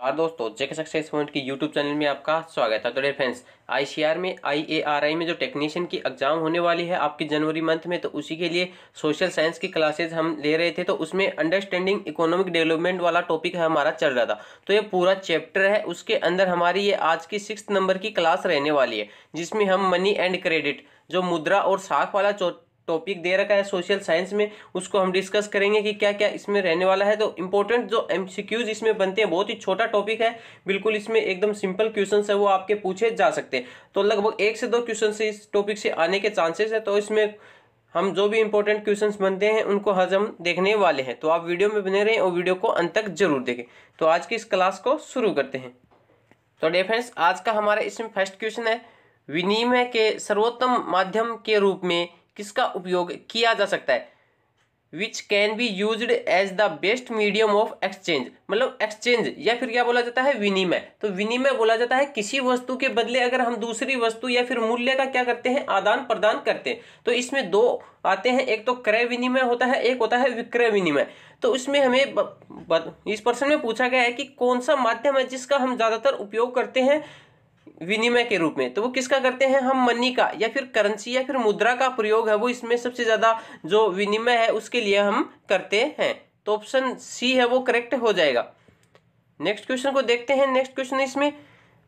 नमस्कार दोस्तों JK success point की यूट्यूब चैनल में आपका स्वागत है तो डेयर फ्रेंड्स आईसीआर में आईएआरआई में जो टेक्नीशियन की एग्जाम होने वाली है आपकी जनवरी मंथ में तो उसी के लिए सोशल साइंस की क्लासेज हम ले रहे थे तो उसमें अंडरस्टैंडिंग इकोनॉमिक डेवलपमेंट वाला टॉपिक है हमारा चल रहा था तो ये पूरा चैप्टर है उसके अंदर हमारी ये आज की सिक्स नंबर की क्लास रहने वाली है जिसमें हम मनी एंड क्रेडिट जो मुद्रा और साख वाला टॉपिक दे रखा है सोशल साइंस में उसको हम डिस्कस करेंगे कि क्या क्या इसमें रहने वाला है तो इम्पोर्टेंट जो एम इसमें बनते हैं बहुत ही छोटा टॉपिक है बिल्कुल इसमें एकदम सिंपल क्वेश्चन है वो आपके पूछे जा सकते हैं तो लगभग एक से दो क्वेश्चन से इस टॉपिक से आने के चांसेस है तो इसमें हम जो भी इंपॉर्टेंट क्वेश्चंस बनते हैं उनको हजम देखने वाले हैं तो आप वीडियो में बने रहें और वीडियो को अंत तक जरूर देखें तो आज की इस क्लास को शुरू करते हैं तो डिफेंस आज का हमारा इसमें फर्स्ट क्वेश्चन है विनिमय के सर्वोत्तम माध्यम के रूप में किसका उपयोग किया जा सकता है which can be use as the best medium of exchange मतलब एक्सचेंज या फिर क्या बोला जाता है विनिमय तो विनिमय बोला जाता है किसी वस्तु के बदले अगर हम दूसरी वस्तु या फिर मूल्य का क्या करते हैं आदान प्रदान करते हैं तो इसमें दो आते हैं एक तो क्रय विनिमय होता है एक होता है विक्रय विनिमय तो उसमें हमें ब, ब, इस प्रश्न में पूछा गया है कि कौन सा माध्यम है जिसका हम ज़्यादातर उपयोग करते हैं विनिमय के रूप में तो वो किसका करते हैं हम मनी का या फिर करेंसी या फिर मुद्रा का प्रयोग है वो इसमें सबसे ज़्यादा जो विनिमय है उसके लिए हम करते हैं तो ऑप्शन सी है वो करेक्ट हो जाएगा नेक्स्ट क्वेश्चन को देखते हैं नेक्स्ट क्वेश्चन इसमें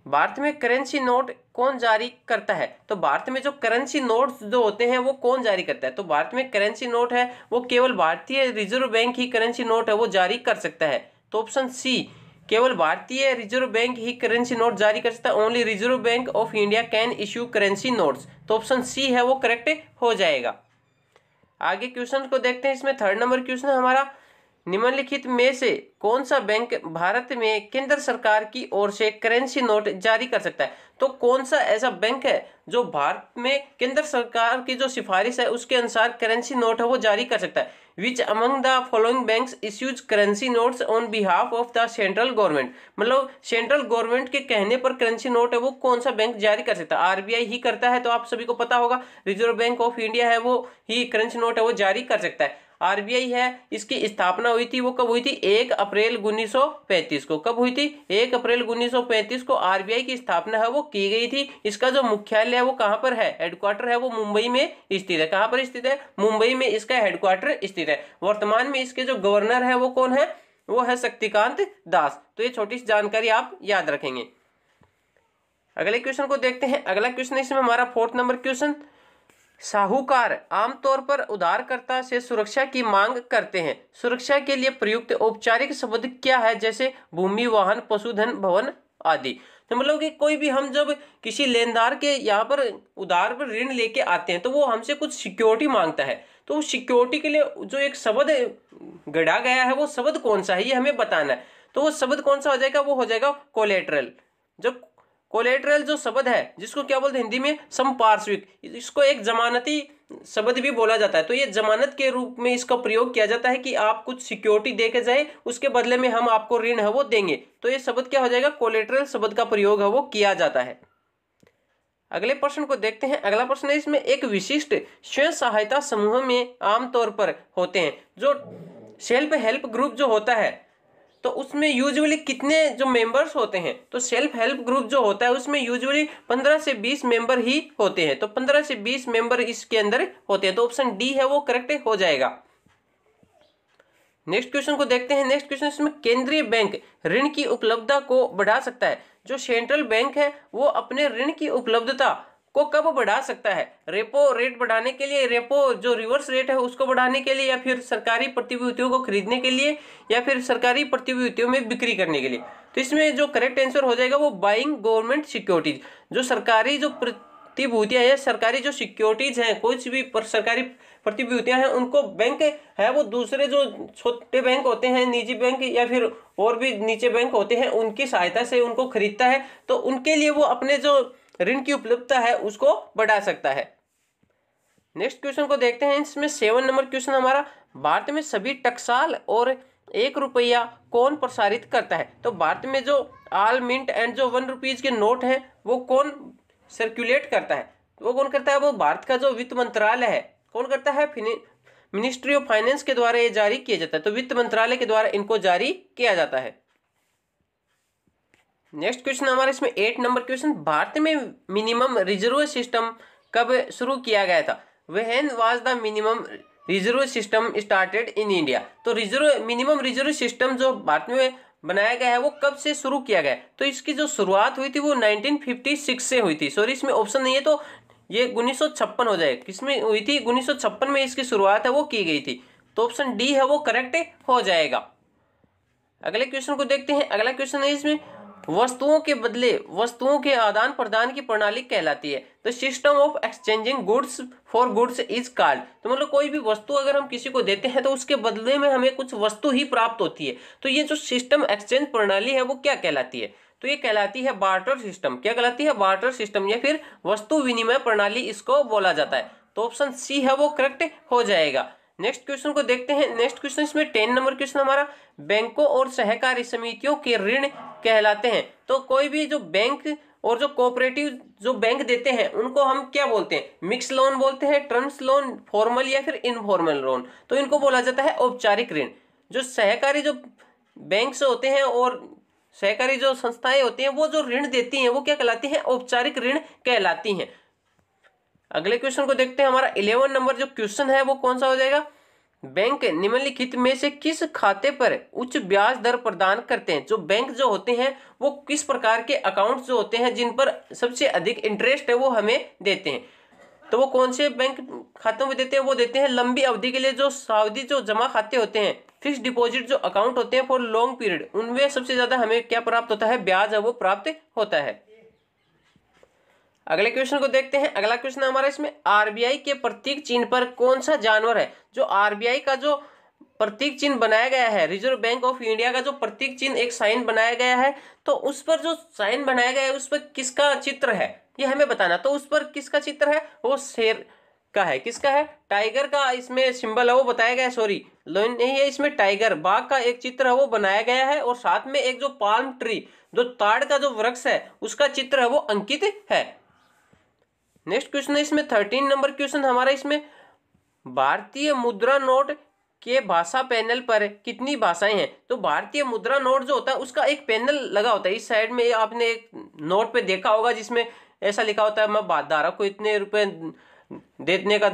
भारत में करेंसी नोट कौन जारी करता है तो भारत में जो करेंसी नोट्स जो होते हैं वो कौन जारी करता है तो भारत में करेंसी नोट है वो केवल भारतीय रिजर्व बैंक ही करेंसी नोट है वो जारी कर सकता है तो ऑप्शन सी केवल भारतीय रिजर्व बैंक ही करेंसी नोट जारी कर सकता है only reserve bank of India can issue currency notes तो ऑप्शन सी है वो करेक्ट हो जाएगा आगे क्वेश्चन को देखते हैं इसमें थर्ड नंबर क्वेश्चन हमारा निम्नलिखित में से कौन सा बैंक भारत में केंद्र सरकार की ओर से करेंसी नोट जारी कर सकता है तो कौन सा ऐसा बैंक है जो भारत में केंद्र सरकार की जो सिफारिश है उसके अनुसार करेंसी नोट है वो जारी कर सकता है which among the following bank issues currency notes on behalf of the central government मतलब सेंट्रल गवर्नमेंट के कहने पर करेंसी नोट है वो कौन सा बैंक जारी कर सकता है आरबीआई ही करता है तो आप सभी को पता होगा रिजर्व बैंक ऑफ इंडिया है वो ही करेंसी नोट है वो जारी कर सकता है आरबीआई है इसकी स्थापना हुई थी वो कब हुई थी एक अप्रैल उन्नीस को कब हुई थी एक अप्रैल उन्नीस को आरबीआई की स्थापना है वो की गई थी इसका जो मुख्यालय है वो कहाँ पर है हेडक्वार्टर है वो मुंबई में स्थित है कहाँ पर स्थित है मुंबई में इसका हेडक्वार्टर स्थित है वर्तमान में इसके जो गवर्नर है वो कौन है वो है शक्तिकांत दास तो ये छोटी सी जानकारी आप याद रखेंगे अगले क्वेश्चन को देखते हैं अगला क्वेश्चन इसमें हमारा फोर्थ नंबर क्वेश्चन साहूकार आमतौर पर उधारकर्ता से सुरक्षा की मांग करते हैं सुरक्षा के लिए प्रयुक्त औपचारिक शब्द क्या है जैसे भूमि वाहन पशुधन भवन आदि तो मतलब कि कोई भी हम जब किसी लेनदार के यहाँ पर उधार पर ऋण लेके आते हैं तो वो हमसे कुछ सिक्योरिटी मांगता है तो उस सिक्योरिटी के लिए जो एक शब्द गढ़ा गया है वो शब्द कौन सा है ये हमें बताना है तो वो शब्द कौन सा हो जाएगा वो हो जाएगा कोलेट्रल जब कोलेट्रल जो शब्द है जिसको क्या बोलते हैं हिंदी में समपार्श्विक इसको एक जमानती शब्द भी बोला जाता है तो ये जमानत के रूप में इसका प्रयोग किया जाता है कि आप कुछ सिक्योरिटी दे के जाए उसके बदले में हम आपको ऋण है वो देंगे तो ये शब्द क्या हो जाएगा कोलेट्रल शब्द का प्रयोग है वो किया जाता है अगले प्रश्न को देखते हैं अगला प्रश्न है इसमें एक विशिष्ट स्वयं सहायता समूह में आमतौर पर होते हैं जो सेल्फ हेल्प ग्रुप जो होता है तो उसमें यूजुअली कितने जो मेंबर्स होते हैं तो सेल्फ हेल्प ग्रुप जो होता है उसमें यूजुअली पंद्रह से बीस मेंबर ही होते हैं तो पंद्रह से बीस मेंबर इसके अंदर होते हैं तो ऑप्शन डी है वो करेक्ट हो जाएगा नेक्स्ट क्वेश्चन को देखते हैं नेक्स्ट क्वेश्चन इसमें केंद्रीय बैंक ऋण की उपलब्धता को बढ़ा सकता है जो सेंट्रल बैंक है वो अपने ऋण की उपलब्धता को कब बढ़ा सकता है रेपो रेट बढ़ाने के लिए रेपो जो रिवर्स रेट है उसको बढ़ाने के लिए या फिर सरकारी प्रतिभूतियों को खरीदने के लिए या फिर सरकारी प्रतिभूतियों में बिक्री करने के लिए तो इसमें जो करेक्ट आंसर हो जाएगा वो बाइंग गवर्नमेंट सिक्योरिटीज जो सरकारी जो प्रतिभूतियाँ या सरकारी जो सिक्योरिटीज हैं कुछ भी पर सरकारी प्रतिभूतियां हैं उनको बैंक है वो दूसरे जो छोटे बैंक होते हैं निजी बैंक या फिर और भी नीचे बैंक होते हैं उनकी सहायता से उनको खरीदता है तो उनके लिए वो अपने जो ऋण की उपलब्धता है उसको बढ़ा सकता है नेक्स्ट क्वेश्चन को देखते हैं इसमें सेवन नंबर क्वेश्चन हमारा भारत में सभी टकसाल और एक रुपया कौन प्रसारित करता है तो भारत में जो आल मिंट एंड जो वन रुपीज़ के नोट हैं वो कौन सर्कुलेट करता है वो कौन करता है वो भारत का जो वित्त मंत्रालय है कौन करता है मिनिस्ट्री ऑफ फाइनेंस के द्वारा ये जारी किया जाता है तो वित्त मंत्रालय के द्वारा इनको जारी किया जाता है नेक्स्ट क्वेश्चन हमारा इसमें एट नंबर क्वेश्चन भारत में मिनिमम रिजर्व सिस्टम कब शुरू किया गया था वह was the minimum reserve system started in India तो रिजर्व मिनिमम रिजर्व सिस्टम जो भारत में बनाया गया है वो कब से शुरू किया गया तो इसकी जो शुरुआत हुई थी वो 1956 से हुई थी सॉरी इसमें ऑप्शन नहीं है तो ये उन्नीस हो जाए किसमें हुई थी उन्नीस में इसकी शुरुआत है वो की गई थी तो ऑप्शन डी है वो करेक्ट हो जाएगा अगले क्वेश्चन को देखते हैं अगला क्वेश्चन है इसमें वस्तुओं के बदले वस्तुओं के आदान प्रदान की प्रणाली कहलाती है तो system of exchanging goods for goods is called तो मतलब कोई भी वस्तु अगर हम किसी को देते हैं तो उसके बदले में हमें कुछ वस्तु ही प्राप्त होती है तो ये जो सिस्टम एक्सचेंज प्रणाली है वो क्या कहलाती है तो ये कहलाती है बार्टर सिस्टम क्या कहलाती है बार्टर सिस्टम या फिर वस्तु विनिमय प्रणाली इसको बोला जाता है तो ऑप्शन सी है वो करेक्ट हो जाएगा नेक्स्ट क्वेश्चन को देखते हैं नेक्स्ट क्वेश्चन इसमें टेन नंबर क्वेश्चन हमारा बैंकों और सहकारी समितियों के ऋण कहलाते हैं तो कोई भी जो बैंक और जो कोऑपरेटिव जो बैंक देते हैं उनको हम क्या बोलते हैं मिक्स लोन बोलते हैं टर्म्स लोन फॉर्मल या फिर इनफॉर्मल लोन तो इनको बोला जाता है औपचारिक ऋण जो सहकारी जो बैंक होते हैं और सहकारी जो संस्थाएं होती हैं वो जो ऋण देती हैं वो क्या कहलाती हैं औपचारिक ऋण कहलाती हैं अगले क्वेश्चन को देखते हैं हमारा इलेवन नंबर जो क्वेश्चन है वो कौन सा हो जाएगा बैंक निम्नलिखित में से किस खाते पर उच्च ब्याज दर प्रदान करते हैं जो बैंक जो होते हैं वो किस प्रकार के अकाउंट जो होते हैं जिन पर सबसे अधिक इंटरेस्ट है वो हमें देते हैं तो वो कौन से बैंक खातों में देते हैं वो देते हैं लंबी अवधि के लिए जो सावधि जो जमा खाते होते हैं फिक्स डिपॉजिट जो अकाउंट होते हैं फॉर लॉन्ग पीरियड उनमें सबसे ज़्यादा हमें क्या प्राप्त होता है ब्याज है वो प्राप्त होता है अगले क्वेश्चन को देखते हैं अगला क्वेश्चन हमारा इसमें आरबीआई के प्रतीक चिन्ह पर कौन सा जानवर है जो आरबीआई का जो प्रतीक चिन्ह बनाया गया है रिजर्व बैंक ऑफ इंडिया का जो प्रतीक चिन्ह एक साइन बनाया गया है तो उस पर जो साइन बनाया गया है उस पर किसका चित्र है ये हमें बताना तो उस पर किसका चित्र है वो शेर का है किसका है टाइगर का इसमें सिंबल है वो बताया गया है सॉरी नहीं है इसमें टाइगर बाघ का एक चित्र है वो बनाया गया है और साथ में एक जो पाल्म ट्री जो ताड़ का जो वृक्ष है उसका चित्र है वो अंकित है नेक्स्ट क्वेश्चन है इसमें थर्टीन नंबर क्वेश्चन हमारा इसमें भारतीय मुद्रा नोट के भाषा पैनल पर कितनी भाषाएं हैं तो भारतीय मुद्रा नोट जो होता है उसका एक पैनल लगा होता है इस साइड में आपने एक नोट पे देखा होगा जिसमें ऐसा लिखा होता है मैं धारक को इतने रुपए देने का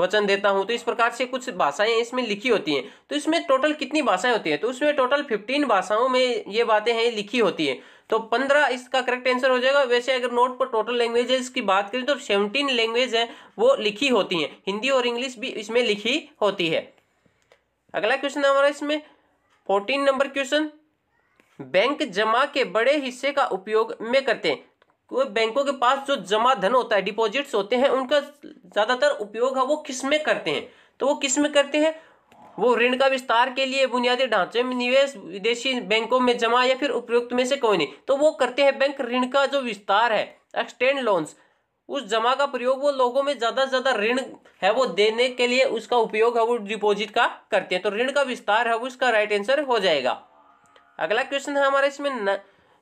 वचन देता हूँ तो इस प्रकार से कुछ भाषाएं इसमें लिखी होती हैं तो इसमें टोटल कितनी भाषाएं होती हैं तो उसमें टोटल फिफ्टीन भाषाओं में ये बातें हैं लिखी होती हैं तो पंद्रह इसका करेक्ट आंसर हो जाएगा वैसे अगर नोट पर टोटल लैंग्वेजेस की बात करें तो सेवनटीन लैंग्वेज है वो लिखी होती हैं हिंदी और इंग्लिश भी इसमें लिखी होती है अगला क्वेश्चन हमारा इसमें फोर्टीन नंबर क्वेश्चन बैंक जमा के बड़े हिस्से का उपयोग में करते हैं वो बैंकों के पास जो जमा धन होता है डिपॉजिट्स होते हैं उनका ज़्यादातर उपयोग है वो किस में करते हैं तो वो किस में करते हैं वो ऋण का विस्तार के लिए बुनियादी ढांचे में निवेश विदेशी बैंकों में जमा या फिर उपयुक्त में से कोई नहीं तो वो करते हैं बैंक ऋण का जो विस्तार है एक्सटेंड लोन्स उस जमा का प्रयोग वो लोगों में ज़्यादा से ज़्यादा ऋण है वो देने के लिए उसका उपयोग है वो डिपॉजिट का करते हैं तो ऋण का विस्तार है वो उसका राइट आंसर हो जाएगा अगला क्वेश्चन है हमारे इसमें न,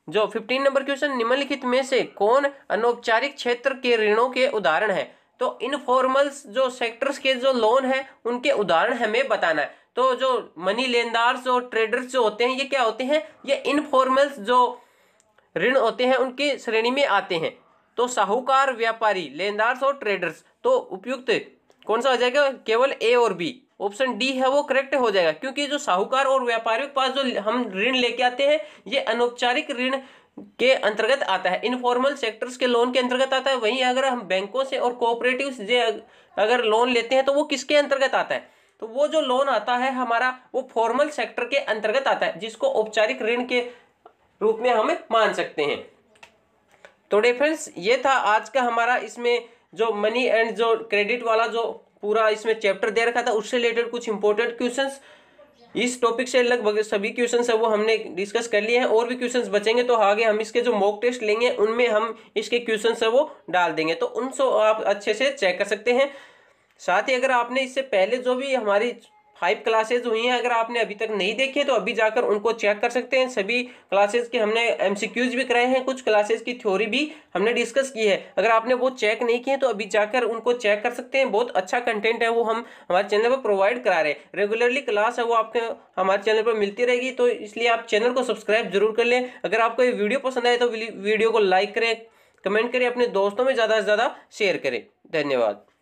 जो फिफ्टीन नंबर क्वेश्चन निम्नलिखित में से कौन अनौपचारिक क्षेत्र के ऋणों के उदाहरण है तो इनफॉर्मल्स जो सेक्टर्स के जो लोन है उनके उदाहरण हमें बताना है तो जो मनी लेनदार्स और ट्रेडर्स जो होते हैं ये क्या होते हैं ये इनफॉर्मल्स जो ऋण होते हैं उनकी श्रेणी में आते हैं तो साहूकार व्यापारी लेनदार्स और ट्रेडर्स तो उपयुक्त कौन सा हो जाएगा केवल ए और बी ऑप्शन डी है वो करेक्ट हो जाएगा क्योंकि जो साहूकार और व्यापारियों के पास जो हम ऋण लेके आते हैं ये अनौपचारिक ऋण के अंतर्गत आता है इनफॉर्मल सेक्टर्स के लोन के अंतर्गत आता है वहीं अगर हम बैंकों से और कोऑपरेटिव से अगर लोन लेते हैं तो वो किसके अंतर्गत आता है तो वो जो लोन आता है हमारा वो फॉर्मल सेक्टर के अंतर्गत आता है जिसको औपचारिक ऋण के रूप में हम मान सकते हैं तो डिफ्रेंस ये था आज का हमारा इसमें जो मनी एंड जो क्रेडिट वाला जो पूरा इसमें चैप्टर दे रखा था उससे रिलेटेड कुछ इंपॉर्टेंट क्वेश्चंस इस टॉपिक से लगभग सभी क्वेश्चन है वो हमने डिस्कस कर लिए हैं और भी क्वेश्चन बचेंगे तो आगे हम इसके जो मॉक टेस्ट लेंगे उनमें हम इसके क्वेश्चन है वो डाल देंगे तो उनसे आप अच्छे से चेक कर सकते हैं साथ ही अगर आपने इससे पहले जो भी हमारी फाइव क्लासेज हुई हैं अगर आपने अभी तक नहीं देखी है तो अभी जाकर उनको चेक कर सकते हैं सभी क्लासेज के हमने एमसीक्यूज भी कराए हैं कुछ क्लासेज की थ्योरी भी हमने डिस्कस की है अगर आपने वो चेक नहीं किए तो अभी जाकर उनको चेक कर सकते हैं बहुत अच्छा कंटेंट है वो हम हमारे चैनल पर प्रोवाइड करा रहे हैं रेगुलरली क्लास है वो आपके हमारे चैनल पर मिलती रहेगी तो इसलिए आप चैनल को सब्सक्राइब जरूर कर लें अगर आपको ये वीडियो पसंद आए तो वीडियो को लाइक करें कमेंट करें अपने दोस्तों में ज़्यादा से ज़्यादा शेयर करें धन्यवाद